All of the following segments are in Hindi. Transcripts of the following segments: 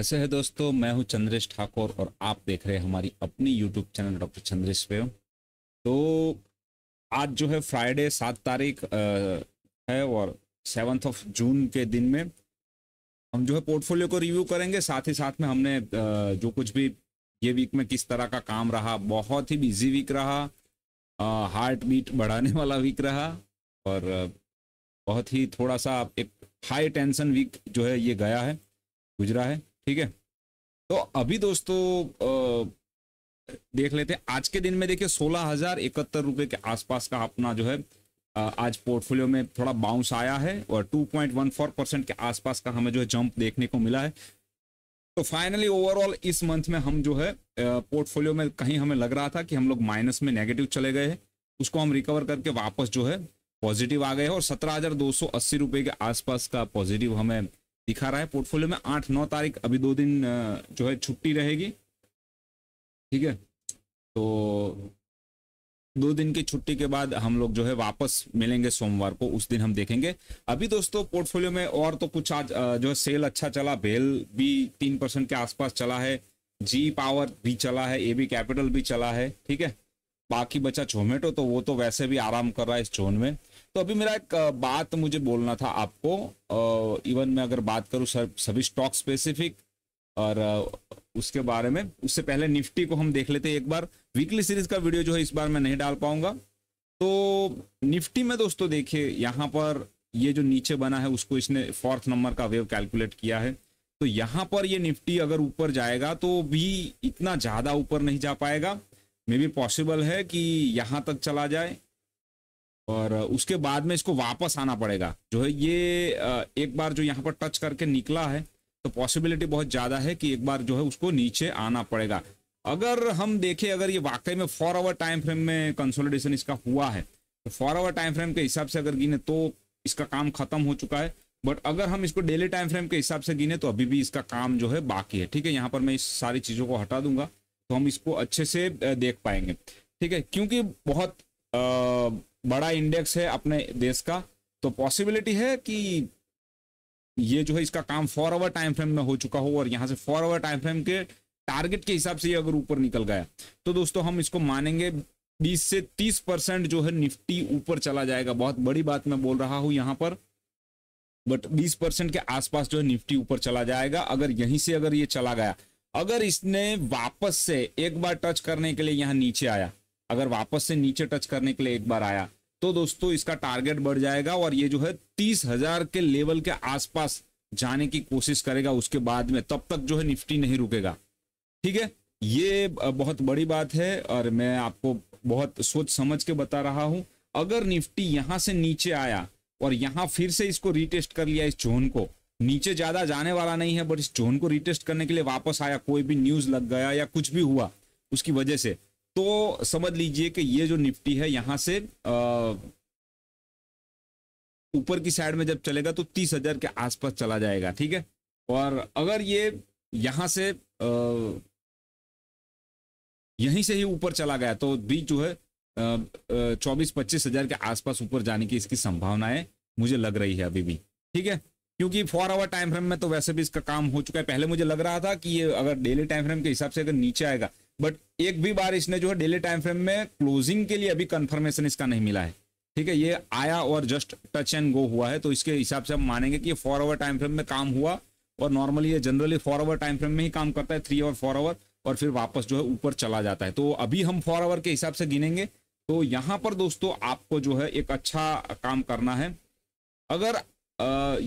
ऐसे है दोस्तों मैं हूं चंद्रेश ठाकुर और आप देख रहे हैं हमारी अपनी यूट्यूब चैनल डॉक्टर चंद्रेश पे तो आज जो है फ्राइडे सात तारीख है और सेवन्थ ऑफ जून के दिन में हम जो है पोर्टफोलियो को रिव्यू करेंगे साथ ही साथ में हमने जो कुछ भी ये वीक में किस तरह का काम रहा बहुत ही बिजी वीक रहा हार्ट बीट बढ़ाने वाला वीक रहा और बहुत ही थोड़ा सा एक हाई टेंशन वीक जो है ये गया है गुजरा है ठीक है तो अभी दोस्तों देख लेते हैं आज के दिन में देखिए सोलह हजार इकहत्तर रुपये के आसपास का अपना जो है आज पोर्टफोलियो में थोड़ा बाउंस आया है और 2.14 परसेंट के आसपास का हमें जो है जंप देखने को मिला है तो फाइनली ओवरऑल इस मंथ में हम जो है पोर्टफोलियो में कहीं हमें लग रहा था कि हम लोग माइनस में नेगेटिव चले गए हैं उसको हम रिकवर करके वापस जो है पॉजिटिव आ गए और सत्रह हजार दो सौ अस्सी रुपए के आसपास का पॉजिटिव हमें दिखा रहा है पोर्टफोलियो में आठ नौ तारीख अभी दो दिन जो है छुट्टी रहेगी ठीक है तो दो दिन की छुट्टी के बाद हम लोग जो है वापस मिलेंगे सोमवार को उस दिन हम देखेंगे अभी दोस्तों पोर्टफोलियो में और तो कुछ आज जो है सेल अच्छा चला भेल भी तीन परसेंट के आसपास चला है जी पावर भी चला है ए बी कैपिटल भी चला है ठीक है बाकी बचा जोमेटो तो वो तो वैसे भी आराम कर रहा है इस जोन में तो अभी मेरा एक बात मुझे बोलना था आपको इवन मैं अगर बात करूँ सभी स्टॉक स्पेसिफिक और उसके बारे में उससे पहले निफ्टी को हम देख लेते हैं एक बार वीकली सीरीज का वीडियो जो है इस बार मैं नहीं डाल पाऊंगा तो निफ्टी में दोस्तों देखिए यहाँ पर ये जो नीचे बना है उसको इसने फोर्थ नंबर का वेव कैलकुलेट किया है तो यहाँ पर ये निफ्टी अगर ऊपर जाएगा तो भी इतना ज़्यादा ऊपर नहीं जा पाएगा मे बी पॉसिबल है कि यहाँ तक चला जाए और उसके बाद में इसको वापस आना पड़ेगा जो है ये एक बार जो यहाँ पर टच करके निकला है तो पॉसिबिलिटी बहुत ज़्यादा है कि एक बार जो है उसको नीचे आना पड़ेगा अगर हम देखें अगर ये वाकई में फोर आवर टाइम फ्रेम में कंसोलिडेशन इसका हुआ है तो फोर आवर टाइम फ्रेम के हिसाब से अगर गिने तो इसका काम खत्म हो चुका है बट अगर हम इसको डेली टाइम फ्रेम के हिसाब से गिने तो अभी भी इसका काम जो है बाकी है ठीक है यहाँ पर मैं इस सारी चीज़ों को हटा दूंगा तो हम इसको अच्छे से देख पाएंगे ठीक है क्योंकि बहुत आ, बड़ा इंडेक्स है अपने देश का तो पॉसिबिलिटी है कि ये जो है इसका काम फॉर आवर टाइम फ्रेम में हो चुका हो और यहां से फॉर आवर टाइम फ्रेम के टारगेट के हिसाब से ये अगर ऊपर निकल गया तो दोस्तों हम इसको मानेंगे 20 से 30 परसेंट जो है निफ्टी ऊपर चला जाएगा बहुत बड़ी बात मैं बोल रहा हूं यहां पर बट 20 परसेंट के आसपास जो है निफ्टी ऊपर चला जाएगा अगर यहीं से अगर ये चला गया अगर इसने वापस से एक बार टच करने के लिए यहाँ नीचे आया अगर वापस से नीचे टच करने के लिए एक बार आया तो दोस्तों इसका टारगेट बढ़ जाएगा और ये जो है तीस हजार के लेवल के आसपास जाने की कोशिश करेगा उसके बाद में तब तक जो है निफ्टी नहीं रुकेगा ठीक है ये बहुत बड़ी बात है और मैं आपको बहुत सोच समझ के बता रहा हूं अगर निफ्टी यहां से नीचे आया और यहां फिर से इसको रिटेस्ट कर लिया इस जोन को नीचे ज्यादा जाने वाला नहीं है बट इस जोन को रिटेस्ट करने के लिए वापस आया कोई भी न्यूज लग गया या कुछ भी हुआ उसकी वजह से तो समझ लीजिए कि ये जो निफ्टी है यहां से ऊपर की साइड में जब चलेगा तो तीस हजार के आसपास चला जाएगा ठीक है और अगर ये यहां से आ, यहीं से ही ऊपर चला गया तो भी जो है चौबीस पच्चीस हजार के आसपास ऊपर जाने की इसकी संभावनाएं मुझे लग रही है अभी भी ठीक है क्योंकि फोर आवर टाइम फ्रेम में तो वैसे भी इसका काम हो चुका है पहले मुझे लग रहा था कि ये अगर डेली टाइम फ्रेम के हिसाब से अगर नीचे आएगा बट एक भी बार इसने जो है डेली टाइम फ्रेम में क्लोजिंग के लिए अभी कंफर्मेशन इसका नहीं मिला है ठीक है ये आया और जस्ट टच एंड गो हुआ है तो इसके हिसाब से हम मानेंगे कि फोर आवर टाइम फ्रेम में काम हुआ और नॉर्मली ये generally four hour time frame में ही काम करता है थ्री आवर फोर आवर और फिर वापस जो है ऊपर चला जाता है तो अभी हम फोर आवर के हिसाब से गिनेंगे तो यहाँ पर दोस्तों आपको जो है एक अच्छा काम करना है अगर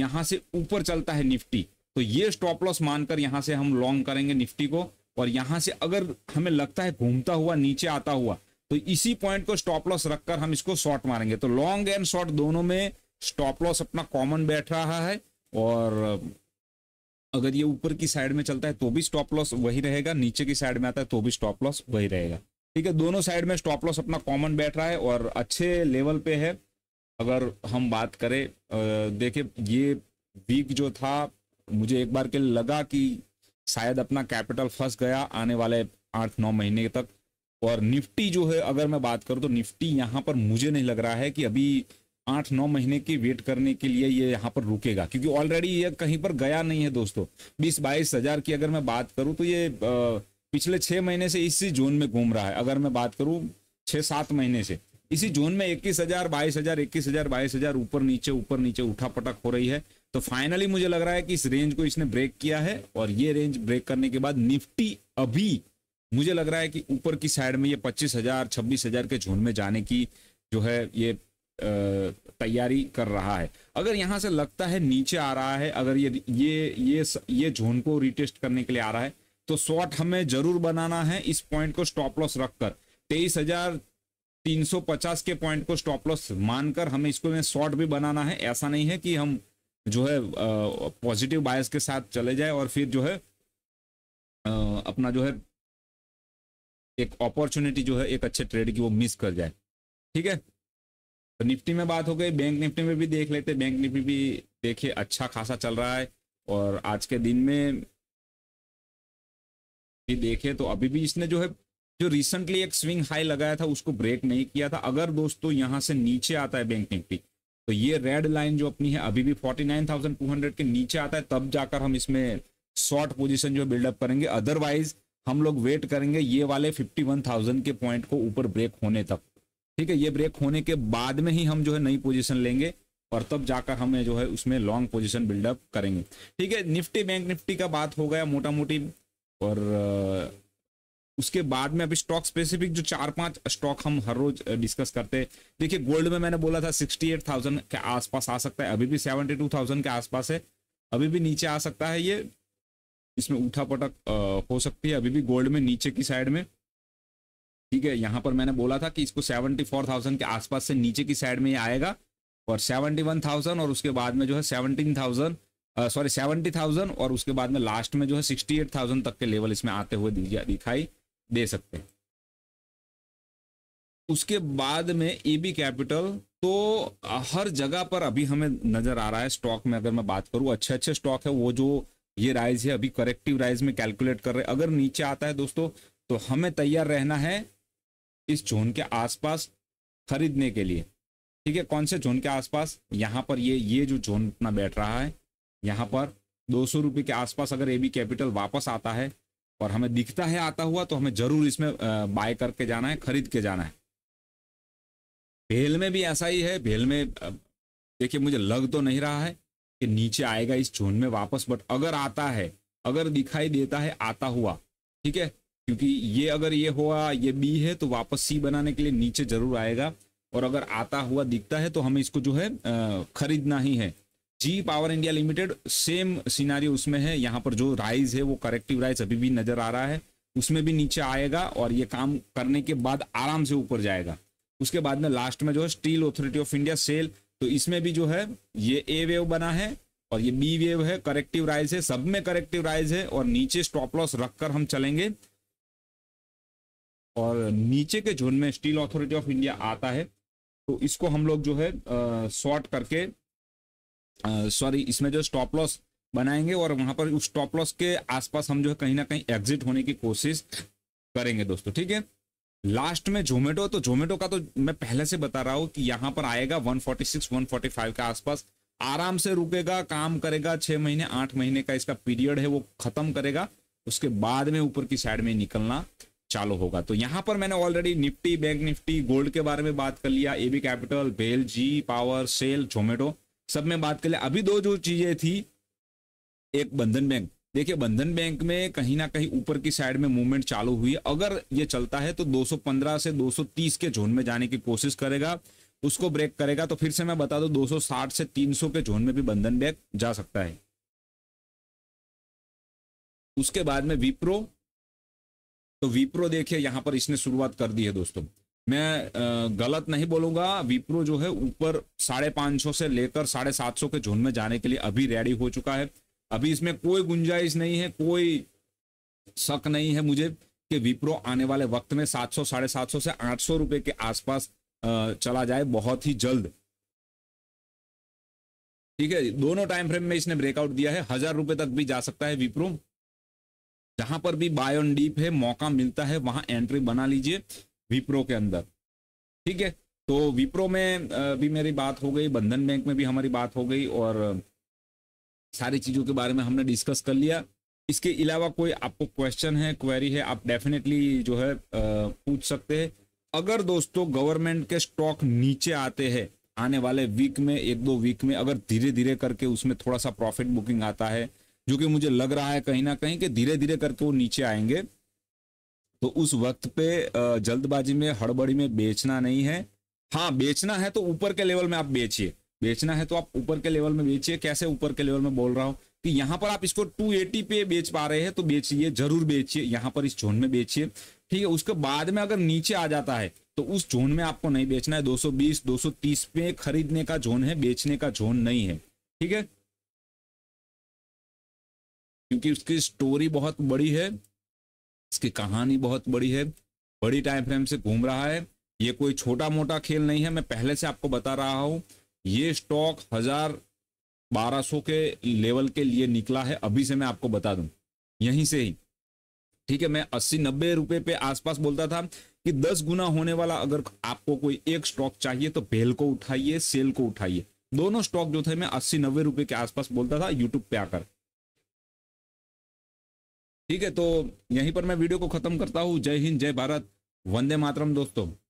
यहाँ से ऊपर चलता है निफ्टी तो ये स्टॉप लॉस मानकर यहाँ से हम लॉन्ग करेंगे निफ्टी को और यहां से अगर हमें लगता है घूमता हुआ नीचे आता हुआ तो इसी पॉइंट को स्टॉप लॉस रखकर हम इसको शॉर्ट मारेंगे तो लॉन्ग एंड शॉर्ट दोनों में स्टॉप लॉस अपना कॉमन बैठ रहा है और अगर ये ऊपर की साइड में चलता है तो भी स्टॉप लॉस वही रहेगा नीचे की साइड में आता है तो भी स्टॉप लॉस वही रहेगा ठीक है दोनों साइड में स्टॉप लॉस अपना कॉमन बैठ रहा है और अच्छे लेवल पे है अगर हम बात करें देखिए ये वीक जो था मुझे एक बार के लगा कि शायद अपना कैपिटल फंस गया आने वाले आठ नौ महीने तक और निफ्टी जो है अगर मैं बात करूँ तो निफ्टी यहाँ पर मुझे नहीं लग रहा है कि अभी आठ नौ महीने की वेट करने के लिए ये यहाँ पर रुकेगा क्योंकि ऑलरेडी ये कहीं पर गया नहीं है दोस्तों बीस बाईस हजार की अगर मैं बात करूँ तो ये पिछले छह महीने से इसी जोन में घूम रहा है अगर मैं बात करूँ छह सात महीने से इसी जोन में इक्कीस हजार बाईस हजार इक्कीस हजार बाईस हजार ऊपर नीचे ऊपर नीचे उठा पटक हो रही है तो फाइनली मुझे लग रहा है कि इस रेंज को इसने ब्रेक किया है और ये रेंज ब्रेक करने के बाद निफ्टी अभी मुझे लग रहा है कि ऊपर की साइड में ये पच्चीस हजार छब्बीस हजार के झोन में जाने की जो है ये तैयारी कर रहा है अगर यहां से लगता है नीचे आ रहा है अगर ये ये ये ये झोन को रिटेस्ट करने के लिए आ रहा है तो शॉर्ट हमें जरूर बनाना है इस पॉइंट को स्टॉप लॉस रखकर तेईस हजार तीन सौ पचास के पॉइंट को स्टॉप लॉस मानकर हमें इसको शॉर्ट भी बनाना है ऐसा नहीं है कि हम जो है पॉजिटिव बायस के साथ चले जाए और फिर जो है अपना जो है एक अपॉर्चुनिटी जो है एक अच्छे ट्रेड की वो मिस कर जाए ठीक है तो निफ्टी में बात हो गई बैंक निफ्टी में भी देख लेते बैंक निफ्टी भी देखिए अच्छा खासा चल रहा है और आज के दिन में भी देखे तो अभी भी इसने जो है जो रिसेंटली एक स्विंग हाई लगाया था उसको ब्रेक नहीं किया था अगर दोस्तों यहाँ से नीचे आता है बैंक निफ्टी तो ये रेड लाइन जो अपनी है अभी भी 49,200 के नीचे आता है तब जाकर हम इसमें शॉर्ट पोजीशन जो बिल्डअप करेंगे अदरवाइज हम लोग वेट करेंगे ये वाले 51,000 के पॉइंट को ऊपर ब्रेक होने तक ठीक है ये ब्रेक होने के बाद में ही हम जो है नई पोजिशन लेंगे और तब जाकर हमें जो है उसमें लॉन्ग पोजिशन बिल्डअप करेंगे ठीक है निफ्टी बैंक निफ्टी का बात हो गया मोटा मोटी और उसके बाद में अभी स्टॉक स्पेसिफिक जो चार पांच स्टॉक हम हर रोज डिस्कस करते हैं देखिए गोल्ड में मैंने बोला था 68,000 के आसपास आ सकता है अभी भी 72,000 के आसपास है अभी भी नीचे आ सकता है ये इसमें उठा पटक हो सकती है अभी भी गोल्ड में नीचे की साइड में ठीक है यहाँ पर मैंने बोला था कि इसको 74,000 के आसपास से नीचे की साइड में ये आएगा और 71,000 और उसके बाद में जो है सेवनटीन सॉरी सेवेंटी थाउजेंड और उसके बाद में लास्ट में जो है सिक्सटी एट थाउजेंड तक के लेवल इसमें आते हुए दिखाई दे सकते हैं उसके बाद में ए बी कैपिटल तो हर जगह पर अभी हमें नजर आ रहा है स्टॉक में अगर मैं बात करूं अच्छे अच्छे स्टॉक है वो जो ये राइज है अभी करेक्टिव राइज में कैलकुलेट कर रहे अगर नीचे आता है दोस्तों तो हमें तैयार रहना है इस जोन के आसपास खरीदने के लिए ठीक है कौन से जोन के आसपास यहां पर ये ये जो जोन अपना बैठ रहा है यहां पर दो सौ रुपये के आसपास अगर ए बी कैपिटल वापस आता है और हमें दिखता है आता हुआ तो हमें जरूर इसमें बाय करके जाना है खरीद के जाना है भेल में भी ऐसा ही है भेल में देखिए मुझे लग तो नहीं रहा है कि नीचे आएगा इस जोन में वापस बट अगर आता है अगर दिखाई देता है आता हुआ ठीक है क्योंकि ये अगर ये हुआ ये बी है तो वापस सी बनाने के लिए नीचे जरूर आएगा और अगर आता हुआ दिखता है तो हमें इसको जो है खरीदना ही है G power India limited same scenario उसमें है यहाँ पर जो राइज है वो करेक्टिव राइज अभी भी नजर आ रहा है उसमें भी नीचे आएगा और ये काम करने के बाद आराम से ऊपर जाएगा उसके बाद में लास्ट में जो है Steel Authority of India SAIL तो इसमें भी जो है ये ए वेव बना है और ये बी वेव है करेक्टिव राइज है सब में करेक्टिव राइज है और नीचे स्टॉप लॉस रखकर हम चलेंगे और नीचे के जोन में स्टील अथॉरिटी ऑफ इंडिया आता है तो इसको हम लोग जो है शॉर्ट करके सॉरी इसमें जो स्टॉप लॉस बनाएंगे और वहां पर उस स्टॉप लॉस के आसपास हम जो है कहीं ना कहीं एग्जिट होने की कोशिश करेंगे दोस्तों ठीक है लास्ट में जोमेटो तो जोमेटो का तो मैं पहले से बता रहा हूं कि यहां पर आएगा 146 145 के आसपास आराम से रुकेगा काम करेगा छह महीने आठ महीने का इसका पीरियड है वो खत्म करेगा उसके बाद में ऊपर की साइड में निकलना चालू होगा तो यहां पर मैंने already Nifty bank Nifty gold के बारे में बात कर लिया AB capital BEL G power SAIL Zomato सब में बात कर ले अभी दो जो चीजें थी एक बंधन बैंक देखिए बंधन बैंक में कहीं ना कहीं ऊपर की साइड में मूवमेंट चालू हुई अगर ये चलता है तो 215 से 230 के जोन में जाने की कोशिश करेगा उसको ब्रेक करेगा तो फिर से मैं बता दो 260 से 300 के जोन में भी बंधन बैंक जा सकता है उसके बाद में विप्रो तो विप्रो देखिए यहां पर इसने शुरुआत कर दी है दोस्तों मैं गलत नहीं बोलूंगा विप्रो जो है ऊपर साढ़े पांच सौ से लेकर साढ़े सात सौ के झोन में जाने के लिए अभी रेडी हो चुका है अभी इसमें कोई गुंजाइश नहीं है कोई शक नहीं है मुझे कि विप्रो आने वाले वक्त में सात सौ साढ़े सात सौ से आठ सौ रुपए के आसपास चला जाए बहुत ही जल्द ठीक है दोनों टाइम फ्रेम में इसने ब्रेकआउट दिया है हजार रुपए तक भी जा सकता है विप्रो जहां पर भी बायोन डीप है मौका मिलता है वहां एंट्री बना लीजिए विप्रो के अंदर ठीक है तो विप्रो में भी मेरी बात हो गई बंधन बैंक में भी हमारी बात हो गई और सारी चीज़ों के बारे में हमने डिस्कस कर लिया इसके अलावा कोई आपको क्वेश्चन है क्वेरी है आप डेफिनेटली जो है पूछ सकते हैं अगर दोस्तों गवर्नमेंट के स्टॉक नीचे आते हैं आने वाले वीक में एक दो वीक में अगर धीरे धीरे करके उसमें थोड़ा सा प्रॉफिट बुकिंग आता है जो कि मुझे लग रहा है कहीं ना कहीं कि धीरे धीरे करके वो नीचे आएंगे तो उस वक्त पे जल्दबाजी में हड़बड़ी में बेचना नहीं है हाँ बेचना है तो ऊपर के लेवल में आप बेचिए बेचना है तो आप ऊपर के लेवल में बेचिए कैसे ऊपर के लेवल में बोल रहा हूँ कि यहाँ पर आप इसको 280 पे बेच पा रहे हैं तो बेचिए जरूर बेचिए यहाँ पर इस जोन में बेचिए ठीक है उसके बाद में अगर नीचे आ जाता है तो उस जोन में आपको नहीं बेचना है 220 230 पे खरीदने का जोन है बेचने का जोन नहीं है ठीक है क्योंकि उसकी स्टोरी बहुत बड़ी है इसकी कहानी बहुत बड़ी है बड़ी टाइम फ्रेम से घूम रहा है ये कोई छोटा मोटा खेल नहीं है मैं पहले से आपको बता रहा हूँ ये स्टॉक हजार बारह सौ के लेवल के लिए निकला है अभी से मैं आपको बता दूं यहीं से ही ठीक है मैं अस्सी नब्बे रुपए पे आसपास बोलता था कि दस गुना होने वाला अगर आपको कोई एक स्टॉक चाहिए तो बेल को उठाइए सेल को उठाइए दोनों स्टॉक जो थे मैं अस्सी नब्बे रुपए के आसपास बोलता था यूट्यूब पे आकर ठीक है तो यहीं पर मैं वीडियो को खत्म करता हूँ जय हिंद जय भारत वंदे मातरम दोस्तों